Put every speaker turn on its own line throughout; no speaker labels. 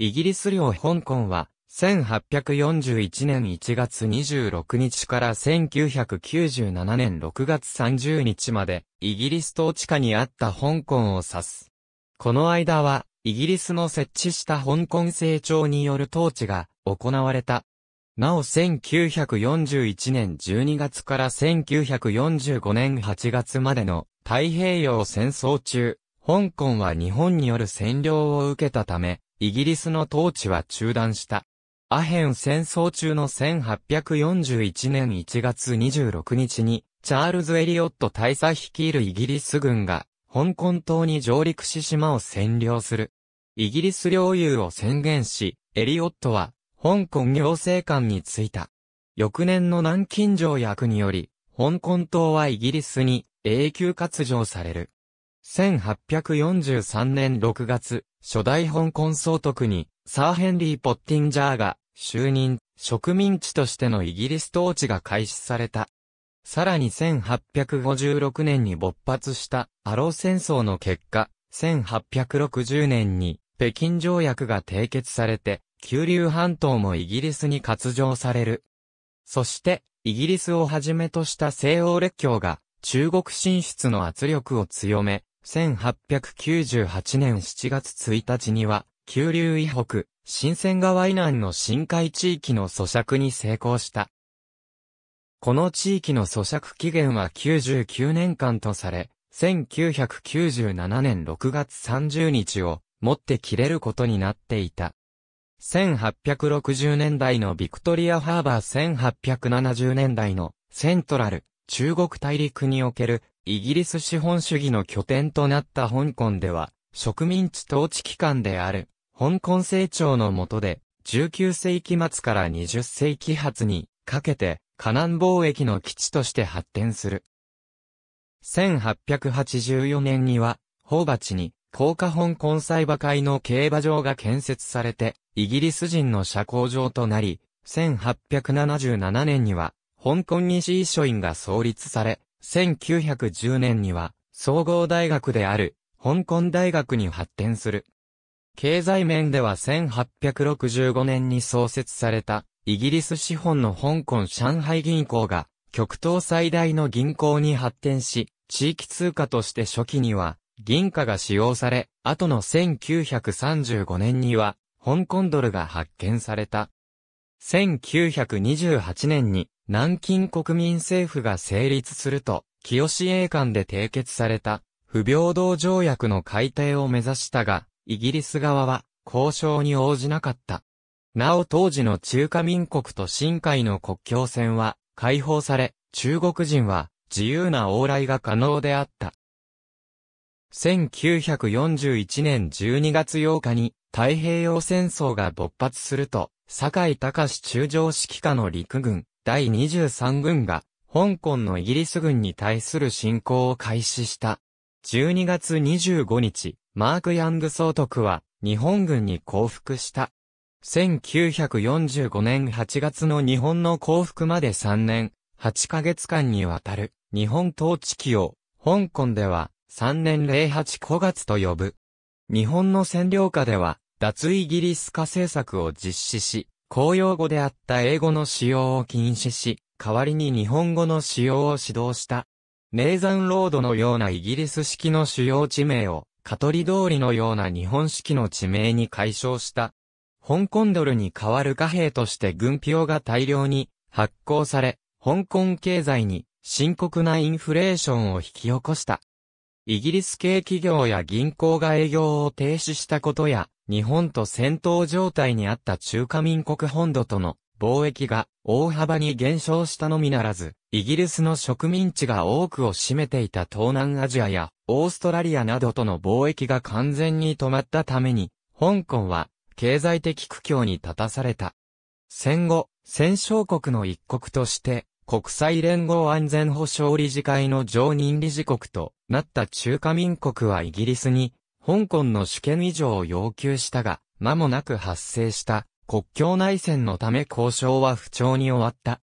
イギリス領香港は、1841年1月26日から1997年6月30日まで、イギリス統治下にあった香港を指す。この間は、イギリスの設置した香港成長による統治が行われた。なお1941年12月から1945年8月までの太平洋戦争中、香港は日本による占領を受けたため、イギリスの統治は中断した。アヘン戦争中の1841年1月26日に、チャールズ・エリオット大佐率いるイギリス軍が、香港島に上陸し島を占領する。イギリス領有を宣言し、エリオットは、香港行政官に就いた。翌年の南京条約により、香港島はイギリスに永久割譲される。1843年6月、初代香港総督に、サーヘンリー・ポッティンジャーが、就任、植民地としてのイギリス統治が開始された。さらに1856年に勃発したアロー戦争の結果、1860年に北京条約が締結されて、九流半島もイギリスに割譲される。そして、イギリスをはじめとした西欧列強が中国進出の圧力を強め、1898年7月1日には、九流以北、新鮮川以南の深海地域の咀嚼に成功した。この地域の咀嚼期限は99年間とされ、1997年6月30日をもって切れることになっていた。1860年代のビクトリアハーバー1870年代のセントラル中国大陸におけるイギリス資本主義の拠点となった香港では、植民地統治機関である、香港成長の下で、19世紀末から20世紀初にかけて、河南貿易の基地として発展する。1884年には、宝鉢に、高架香港裁判会の競馬場が建設されて、イギリス人の社交場となり、1877年には、香港西衣書院が創立され、1910年には、総合大学である、香港大学に発展する。経済面では1865年に創設された、イギリス資本の香港上海銀行が、極東最大の銀行に発展し、地域通貨として初期には、銀貨が使用され、後の1935年には、香港ドルが発見された。1928年に、南京国民政府が成立すると、清英館で締結された、不平等条約の改定を目指したが、イギリス側は、交渉に応じなかった。なお当時の中華民国と深海の国境線は、解放され、中国人は、自由な往来が可能であった。1941年12月8日に太平洋戦争が勃発すると、坂井隆中将指揮下の陸軍第23軍が香港のイギリス軍に対する侵攻を開始した。12月25日、マーク・ヤング総督は日本軍に降伏した。1945年8月の日本の降伏まで3年、8ヶ月間にわたる日本統治期を香港では3年08 5月と呼ぶ。日本の占領下では脱イギリス化政策を実施し、公用語であった英語の使用を禁止し、代わりに日本語の使用を指導した。名ンロードのようなイギリス式の主要地名を、カトリ通りのような日本式の地名に解消した。香港ドルに代わる貨幣として軍票が大量に発行され、香港経済に深刻なインフレーションを引き起こした。イギリス系企業や銀行が営業を停止したことや、日本と戦闘状態にあった中華民国本土との貿易が大幅に減少したのみならず、イギリスの植民地が多くを占めていた東南アジアやオーストラリアなどとの貿易が完全に止まったために、香港は経済的苦境に立たされた。戦後、戦勝国の一国として、国際連合安全保障理事会の常任理事国となった中華民国はイギリスに香港の主権以上を要求したが、間もなく発生した国境内戦のため交渉は不調に終わった。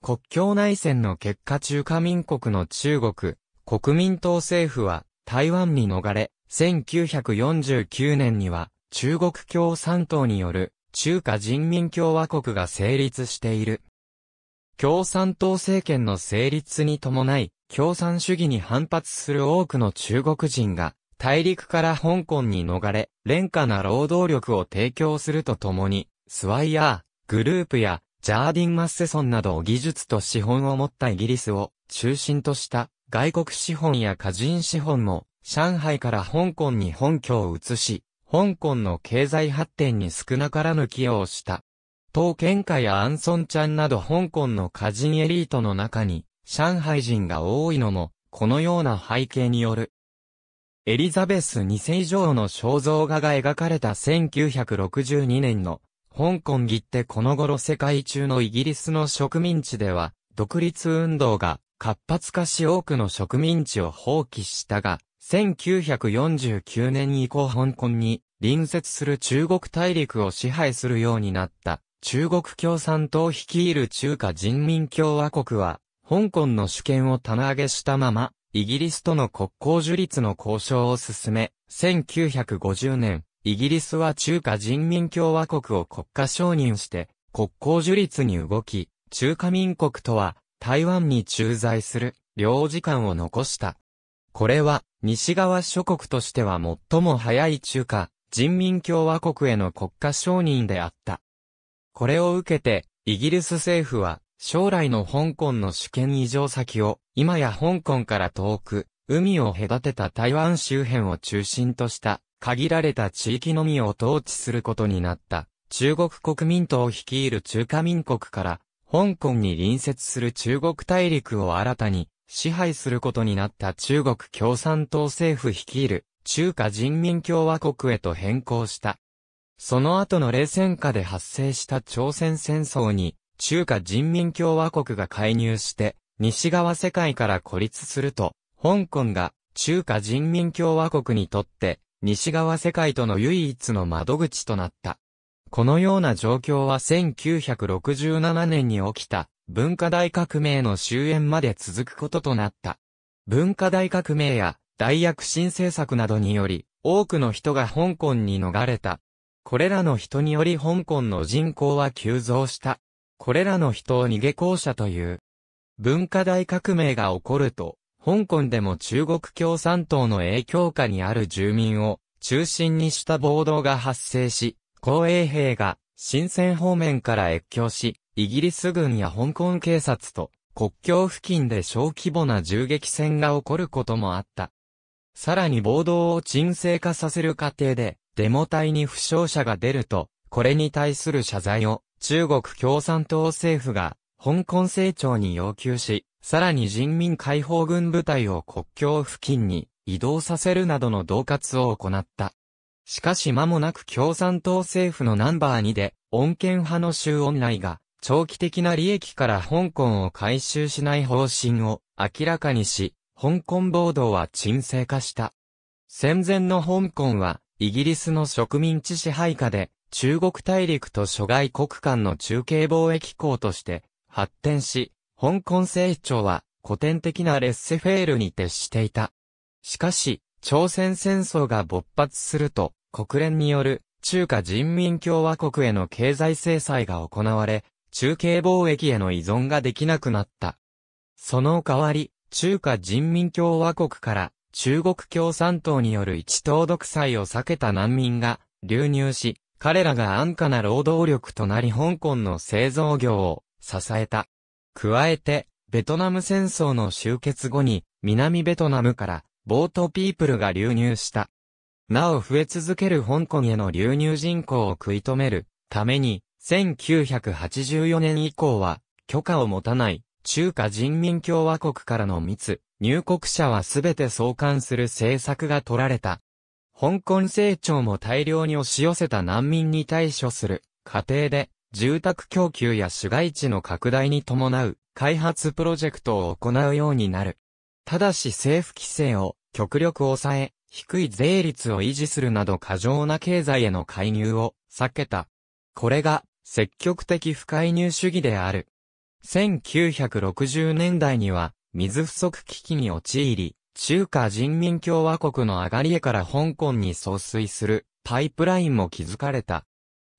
国境内戦の結果中華民国の中国、国民党政府は台湾に逃れ、1949年には中国共産党による中華人民共和国が成立している。共産党政権の成立に伴い、共産主義に反発する多くの中国人が、大陸から香港に逃れ、廉価な労働力を提供するとともに、スワイヤー、グループや、ジャーディン・マッセソンなど技術と資本を持ったイギリスを中心とした外国資本や個人資本も上海から香港に本拠を移し、香港の経済発展に少なからぬ寄与をした。当県下やアンソンちゃんなど香港の歌人エリートの中に、上海人が多いのも、このような背景による。エリザベス2世以上の肖像画が描かれた1962年の、香港切ってこの頃世界中のイギリスの植民地では、独立運動が活発化し多くの植民地を放棄したが、1949年以降香港に隣接する中国大陸を支配するようになった中国共産党率いる中華人民共和国は香港の主権を棚上げしたまま、イギリスとの国交樹立の交渉を進め、1950年、イギリスは中華人民共和国を国家承認して、国交樹立に動き、中華民国とは、台湾に駐在する、領事館を残した。これは、西側諸国としては最も早い中華、人民共和国への国家承認であった。これを受けて、イギリス政府は、将来の香港の主権移譲先を、今や香港から遠く、海を隔てた台湾周辺を中心とした、限られた地域のみを統治することになった、中国国民党を率いる中華民国から、香港に隣接する中国大陸を新たに支配することになった中国共産党政府率いる中華人民共和国へと変更した。その後の冷戦下で発生した朝鮮戦争に中華人民共和国が介入して、西側世界から孤立すると、香港が中華人民共和国にとって、西側世界との唯一の窓口となった。このような状況は1967年に起きた文化大革命の終焉まで続くこととなった。文化大革命や大躍進政策などにより多くの人が香港に逃れた。これらの人により香港の人口は急増した。これらの人を逃げ校舎という。文化大革命が起こると、香港でも中国共産党の影響下にある住民を中心にした暴動が発生し、公衛兵が新鮮方面から越境し、イギリス軍や香港警察と国境付近で小規模な銃撃戦が起こることもあった。さらに暴動を沈静化させる過程で、デモ隊に負傷者が出ると、これに対する謝罪を中国共産党政府が香港成長に要求し、さらに人民解放軍部隊を国境付近に移動させるなどの恫喝を行った。しかし間もなく共産党政府のナンバー2で、穏健派の周恩来が、長期的な利益から香港を回収しない方針を明らかにし、香港暴動は沈静化した。戦前の香港は、イギリスの植民地支配下で、中国大陸と諸外国間の中継貿易港として発展し、香港成長は古典的なレッセフェールに徹していた。しかし、朝鮮戦争が勃発すると、国連による中華人民共和国への経済制裁が行われ、中継貿易への依存ができなくなった。その代わり、中華人民共和国から中国共産党による一党独裁を避けた難民が流入し、彼らが安価な労働力となり香港の製造業を支えた。加えて、ベトナム戦争の終結後に、南ベトナムから、ボートピープルが流入した。なお増え続ける香港への流入人口を食い止めるために、1984年以降は、許可を持たない、中華人民共和国からの密、入国者はすべて送還する政策が取られた。香港政庁も大量に押し寄せた難民に対処する過程で、住宅供給や市街地の拡大に伴う開発プロジェクトを行うようになる。ただし政府規制を極力抑え、低い税率を維持するなど過剰な経済への介入を避けた。これが積極的不介入主義である。1960年代には水不足危機に陥り、中華人民共和国のアガリエから香港に送水するパイプラインも築かれた。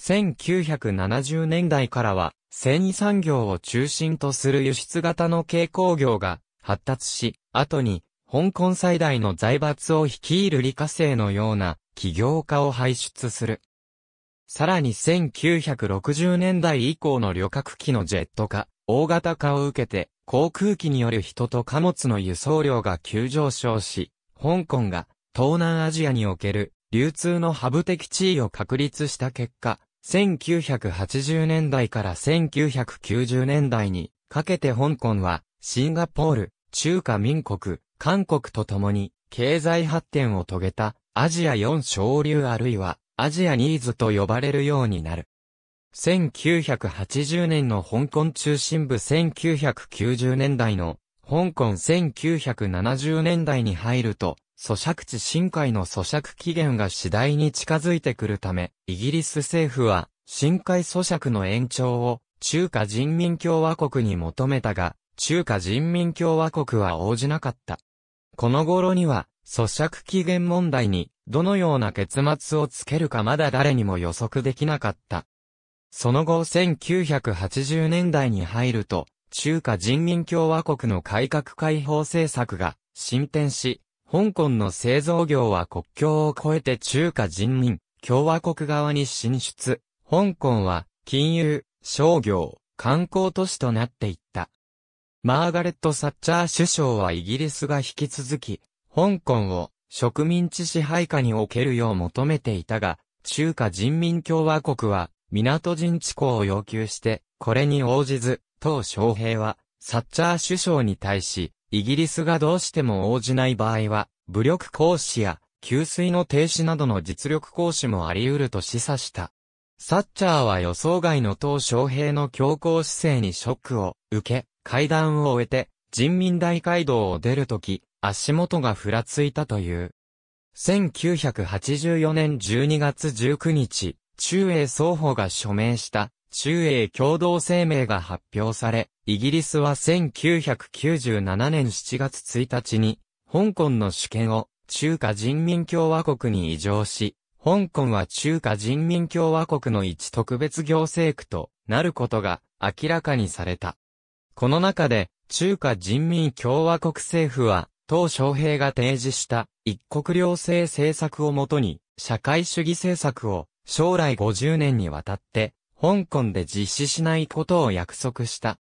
1970年代からは、繊維産業を中心とする輸出型の軽工業が発達し、後に、香港最大の財閥を率いる理科生のような企業家を輩出する。さらに1960年代以降の旅客機のジェット化、大型化を受けて、航空機による人と貨物の輸送量が急上昇し、香港が東南アジアにおける流通のハブ的地位を確立した結果、1980年代から1990年代にかけて香港はシンガポール、中華民国、韓国と共に経済発展を遂げたアジア4小流あるいはアジアニーズと呼ばれるようになる。1980年の香港中心部1990年代の香港1970年代に入ると、咀嚼地深海の咀嚼期限が次第に近づいてくるため、イギリス政府は深海咀嚼の延長を中華人民共和国に求めたが、中華人民共和国は応じなかった。この頃には、咀嚼期限問題に、どのような結末をつけるかまだ誰にも予測できなかった。その後1980年代に入ると、中華人民共和国の改革開放政策が進展し、香港の製造業は国境を越えて中華人民共和国側に進出。香港は金融、商業、観光都市となっていった。マーガレット・サッチャー首相はイギリスが引き続き、香港を植民地支配下におけるよう求めていたが、中華人民共和国は港人地港を要求して、これに応じず、当将兵は、サッチャー首相に対し、イギリスがどうしても応じない場合は、武力行使や、給水の停止などの実力行使もあり得ると示唆した。サッチャーは予想外の当将兵の強硬姿勢にショックを受け、会談を終えて、人民大会堂を出るとき、足元がふらついたという。1984年12月19日、中英双方が署名した中英共同声明が発表され、イギリスは1997年7月1日に、香港の主権を中華人民共和国に移譲し、香港は中華人民共和国の一特別行政区となることが明らかにされた。この中で、中華人民共和国政府は、当小平が提示した一国両制政策をもとに、社会主義政策を将来50年にわたって、香港で実施しないことを約束した。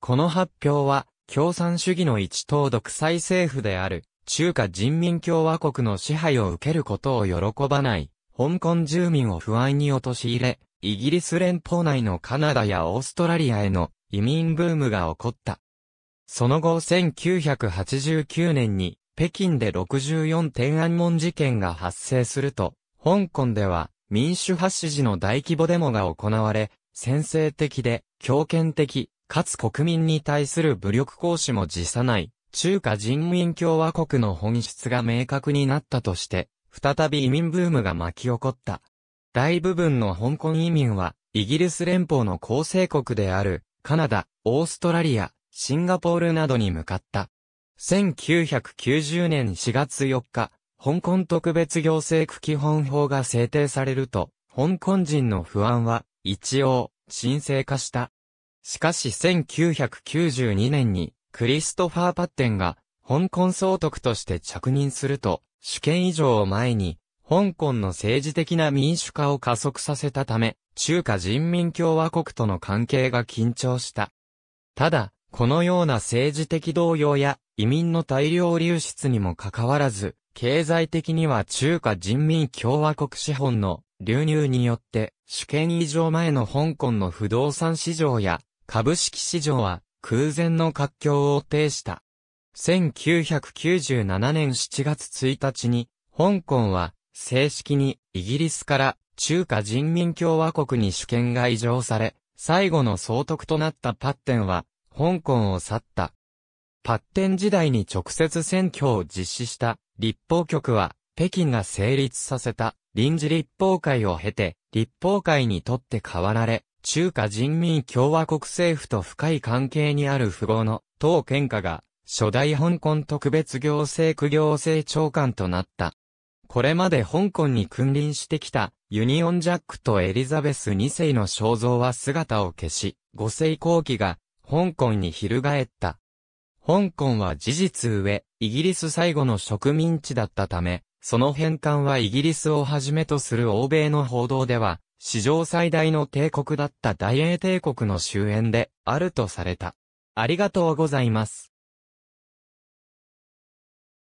この発表は、共産主義の一党独裁政府である、中華人民共和国の支配を受けることを喜ばない、香港住民を不安に陥れ、イギリス連邦内のカナダやオーストラリアへの移民ブームが起こった。その後1989年に北京で64天安門事件が発生すると、香港では民主派支持の大規模デモが行われ、先制的で、強権的、かつ国民に対する武力行使も辞さない、中華人民共和国の本質が明確になったとして、再び移民ブームが巻き起こった。大部分の香港移民は、イギリス連邦の構成国である、カナダ、オーストラリア、シンガポールなどに向かった。1990年4月4日、香港特別行政区基本法が制定されると、香港人の不安は、一応、神聖化した。しかし1992年に、クリストファー・パッテンが、香港総督として着任すると、主権以上を前に、香港の政治的な民主化を加速させたため、中華人民共和国との関係が緊張した。ただ、このような政治的動揺や移民の大量流出にもかかわらず、経済的には中華人民共和国資本の流入によって、主権以上前の香港の不動産市場や株式市場は空前の活況を呈した。1997年7月1日に、香港は正式にイギリスから中華人民共和国に主権が移譲され、最後の総督となったパッテンは、香港を去った。発展時代に直接選挙を実施した立法局は、北京が成立させた臨時立法会を経て、立法会にとって変わられ、中華人民共和国政府と深い関係にある富豪の党県下が、初代香港特別行政区行政長官となった。これまで香港に君臨してきたユニオンジャックとエリザベス2世の肖像は姿を消し、5世後期が香港に翻った。香港は事実上、イギリス最後の植民地だったため、その返還はイギリスをはじめとする欧米の報道では、史上最大の帝国だった大英帝国の終焉で、あるとされた。ありがとうございます。